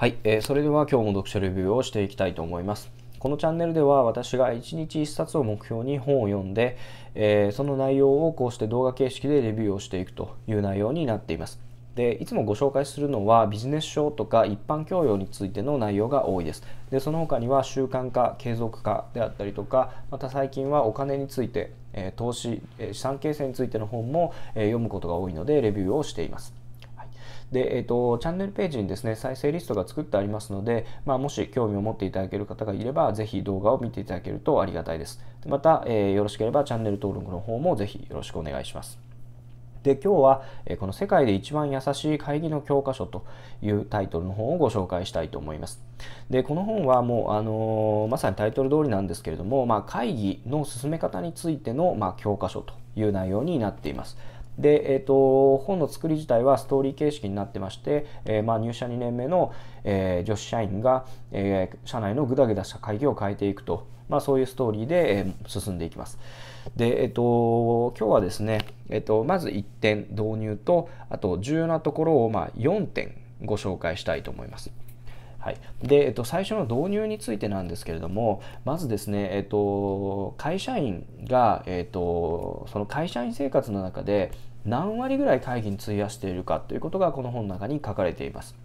はい、えー、それでは今日も読書レビューをしていきたいと思います。このチャンネルでは私が1日1冊を目標に本を読んで、えー、その内容をこうして動画形式でレビューをしていくという内容になっています。でいつもご紹介するのはビジネス書とか一般教養についての内容が多いですでその他には習慣化継続化であったりとかまた最近はお金について、えー、投資、えー、資産形成についての本も、えー、読むことが多いのでレビューをしていますで、えっ、ー、と、チャンネルページにですね、再生リストが作ってありますので、まあ、もし興味を持っていただける方がいれば、ぜひ動画を見ていただけるとありがたいです。また、えー、よろしければチャンネル登録の方もぜひよろしくお願いします。で今日は、えこの「世界で一番優しい会議の教科書」というタイトルの本をご紹介したいと思います。でこの本はもう、あのー、まさにタイトル通りなんですけれども、まあ、会議の進め方についての、まあ、教科書という内容になっています。で、えーと、本の作り自体はストーリー形式になってまして、えー、まあ、入社2年目の、えー、女子社員が、えー、社内のぐだぐだした会議を変えていくと、まあ、そういうストーリーで、え進んでいきます。で、えっ、ー、と、今日はですね、えっ、ー、と、まず1点導入と、あと重要なところを、まあ、4点ご紹介したいと思います。はい、で、えっと、最初の導入についてなんですけれどもまずですね、えっと、会社員が、えっと、その会社員生活の中で何割ぐらい会議に費やしているかということがこの本の中に書かれています。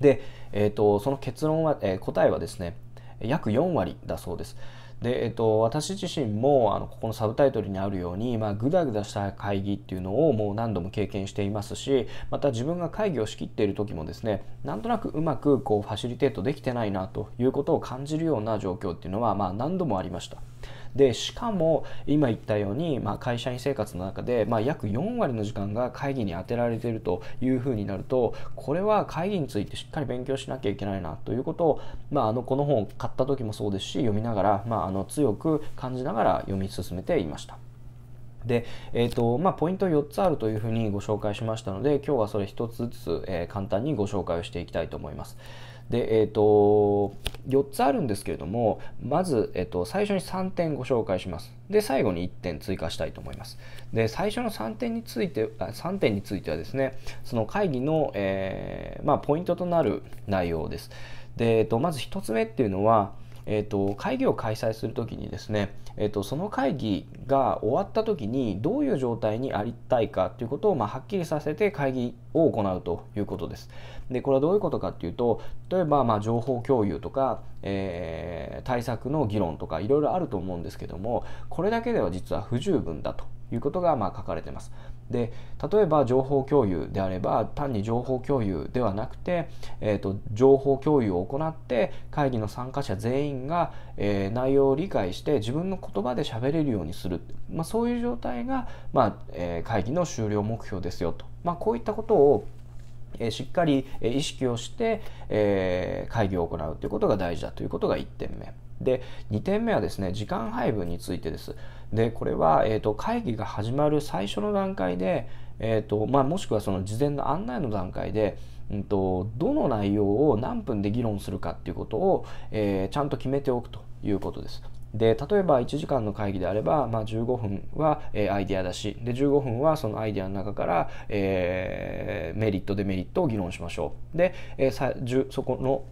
で、えっと、その結論は、えー、答えはですね約4割だそうです。で、えっと、私自身もあのここのサブタイトルにあるように、まあ、ぐだぐだした会議っていうのをもう何度も経験していますしまた自分が会議を仕切っている時もですねなんとなくうまくこうファシリテートできてないなということを感じるような状況っていうのは、まあ、何度もありました。でしかも今言ったように、まあ、会社員生活の中で、まあ、約4割の時間が会議に充てられているというふうになるとこれは会議についてしっかり勉強しなきゃいけないなということを、まあ、あのこの本を買った時もそうですし読みながら、まあ、あの強く感じながら読み進めていました。で、えーとまあ、ポイント4つあるというふうにご紹介しましたので今日はそれ1つずつ、えー、簡単にご紹介をしていきたいと思います。で、えっ、ー、と、4つあるんですけれども、まず、えっ、ー、と、最初に3点ご紹介します。で、最後に1点追加したいと思います。で、最初の3点について、3点についてはですね、その会議の、えー、まあ、ポイントとなる内容です。で、えっ、ー、と、まず1つ目っていうのは、えーと、会議を開催する時にですね、えーと、とその会議が終わった時にどういう状態にありたいかということを、まあ、はっきりさせて会議を行うということです。でこれはどういうことかっていうと例えばまあ情報共有とか、えー、対策の議論とかいろいろあると思うんですけどもこれだけでは実は不十分だということがまあ書かれてます。で例えば情報共有であれば単に情報共有ではなくて、えーと、情報共有を行って会議の参加者全員が、えー、内容を理解して自分の言葉で喋れるようにする、まあ、そういう状態が、まあえー、会議の終了目標ですよと、まあ、こういったことをしっかり意識をして、えー、会議を行うということが大事だということが1点目。で、2点目はですね、時間配分についてです。で、これは、えーと、会議が始まる最初の段階で、えーとまあ、もしくはその事前の案内の段階で、うんと、どの内容を何分で議論するかっていうことを、えー、ちゃんと決めておくということです。で例えば1時間の会議であれば、まあ、15分は、えー、アイデアだしで15分はそのアイデアの中から、えー、メリットデメリットを議論しましょうで、えー、さそこの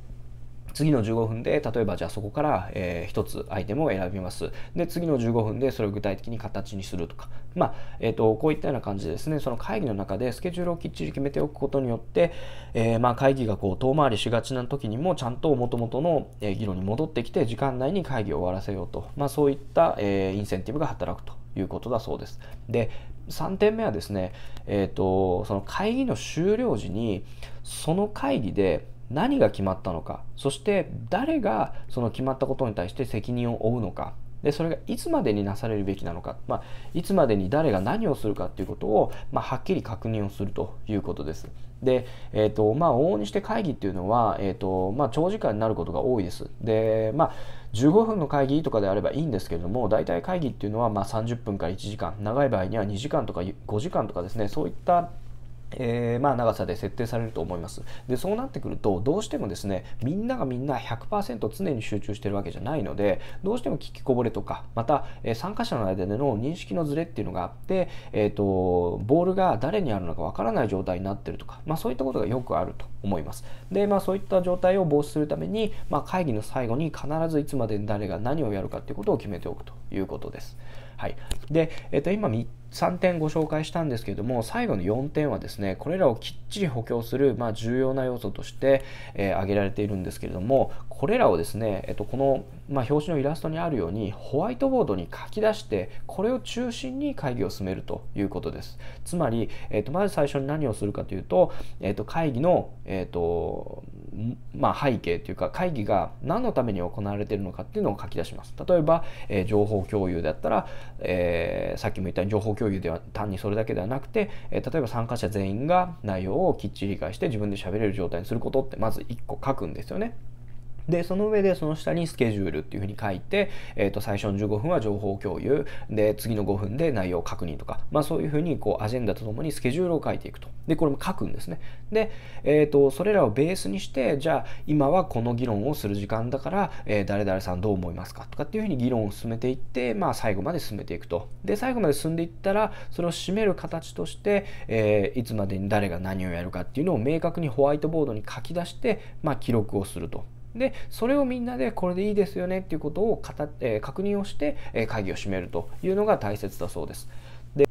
次の15分で例えばじゃあそこから、え1つアイテムを選びますで次の15分でそれを具体的に形にするとかまあ、えーと、こういったような感じでですねその会議の中でスケジュールをきっちり決めておくことによって、えー、まあ、会議がこう遠回りしがちな時にもちゃんと元々の議論に戻ってきて時間内に会議を終わらせようと、まあ、そういった、えー、インセンティブが働くということだそうです。で3点目はですね、えーとその会議の終了時にその会議で何が決まったのかそして誰がその決まったことに対して責任を負うのかでそれがいつまでになされるべきなのか、まあ、いつまでに誰が何をするかということを、まあ、はっきり確認をするということです。で、えーとまあ、往々にして会議っていうのは、えーとまあ、長時間になることが多いです。で、まあ、15分の会議とかであればいいんですけれども大体会議っていうのはまあ30分から1時間長い場合には2時間とか5時間とかですねそういったえー、まあ長さで設定されると思います。で、そうなってくると、どうしてもですね、みんながみんな100%常に集中してるわけじゃないので、どうしても聞きこぼれとか、また、えー、参加者の間での認識のズレっていうのがあって、えっ、ー、と、ボールが誰にあるのかわからない状態になってるとか、まあそういったことがよくあると思います。で、まあそういった状態を防止するために、まあ会議の最後に必ずいつまでに誰が何をやるかっていうことを決めておくということです。はい。で、えっ、と、今3 3点ご紹介したんですけれども最後の4点はですねこれらをきっちり補強する、まあ、重要な要素として、えー、挙げられているんですけれどもこれらをですね、えっと、この、まあ、表紙のイラストにあるようにホワイトボードに書き出してこれを中心に会議を進めるということですつまり、えっと、まず最初に何をするかというと、えっと、会議の、えっとまあ、背景というか会議が何のために行われているのかっていうのを書き出します例えば、えー、情報共有だったら、えー、さっきも言ったように情報共有共有では単にそれだけではなくて、え例えば参加者全員が内容をきっちり理解して自分で喋れる状態にすることってまず1個書くんですよね。でその上でその下にスケジュールっていうふうに書いて、えー、と最初の15分は情報共有で次の5分で内容確認とか、まあ、そういうふうにこうアジェンダとともにスケジュールを書いていくとでこれも書くんですねで、えー、とそれらをベースにしてじゃあ今はこの議論をする時間だから、えー、誰々さんどう思いますかとかっていうふうに議論を進めていって、まあ、最後まで進めていくとで最後まで進んでいったらそれを締める形として、えー、いつまでに誰が何をやるかっていうのを明確にホワイトボードに書き出して、まあ、記録をするとでそれをみんなでこれでいいですよねっていうことを語って、確認をして、え会議を締めるというのが大切だそうです。で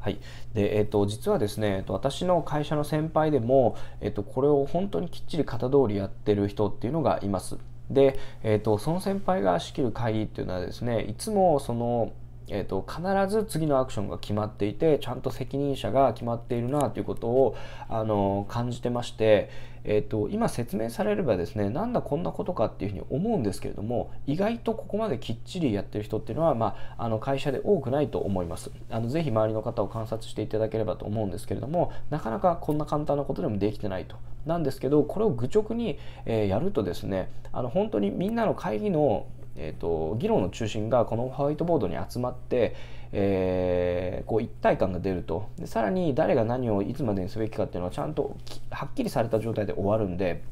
はいでえーと、実はですね、えーと、私の会社の先輩でも、えーと、とこれを本当にきっちり型通りやってる人っていうのがいます。で、えー、とその先輩が仕切る会議っていうのはですねいつもそのえーと、必ず次のアクションが決まっていてちゃんと責任者が決まっているなということをあの感じてまして、えーと、と今説明されればですねなんだこんなことかっていうふうに思うんですけれども意外とここまできっちりやってる人っていうのは、まあ、あの会社で多くないと思いますあのぜひ周りの方を観察していただければと思うんですけれどもなかなかこんな簡単なことでもできてないとなんですけどこれを愚直に、えー、やるとですねあの本当にみんなの会議のえーと、議論の中心がこのホワイトボードに集まって、えー、こう一体感が出るとでさらに誰が何をいつまでにすべきかっていうのはちゃんとはっきりされた状態で終わるんで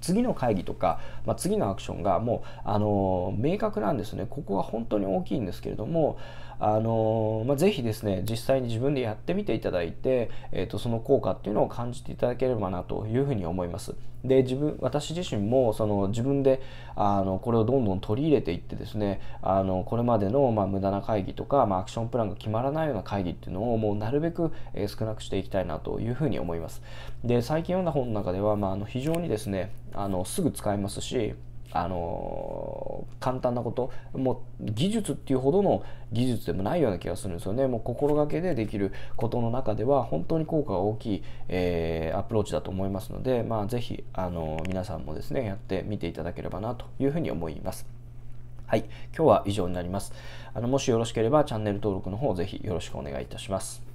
次の会議とか、まあ、次のアクションがもう、あのー、明確なんですねここは本当に大きいんですけれどもあのまあ、ぜひですね実際に自分でやってみていただいて、えーと、その効果っていうのを感じていただければなというふうに思いますで自分私自身もその自分であのこれをどんどん取り入れていってですねあのこれまでの、まあ、無駄な会議とか、まあ、アクションプランが決まらないような会議っていうのをもうなるべく、え少なくしていきたいなというふうに思いますで最近読んだ本の中では、まあ、あの非常にですねあのすぐ使えますしあの簡単なこともう技術っていうほどの技術でもないような気がするんですよねもう心がけでできることの中では本当に効果が大きい、えー、アプローチだと思いますので、まあ、是非あの皆さんもですねやってみていただければなというふうに思います。はい、今日は以上になります。あのもしよろしければチャンネル登録の方ぜひよろしくお願いいたします。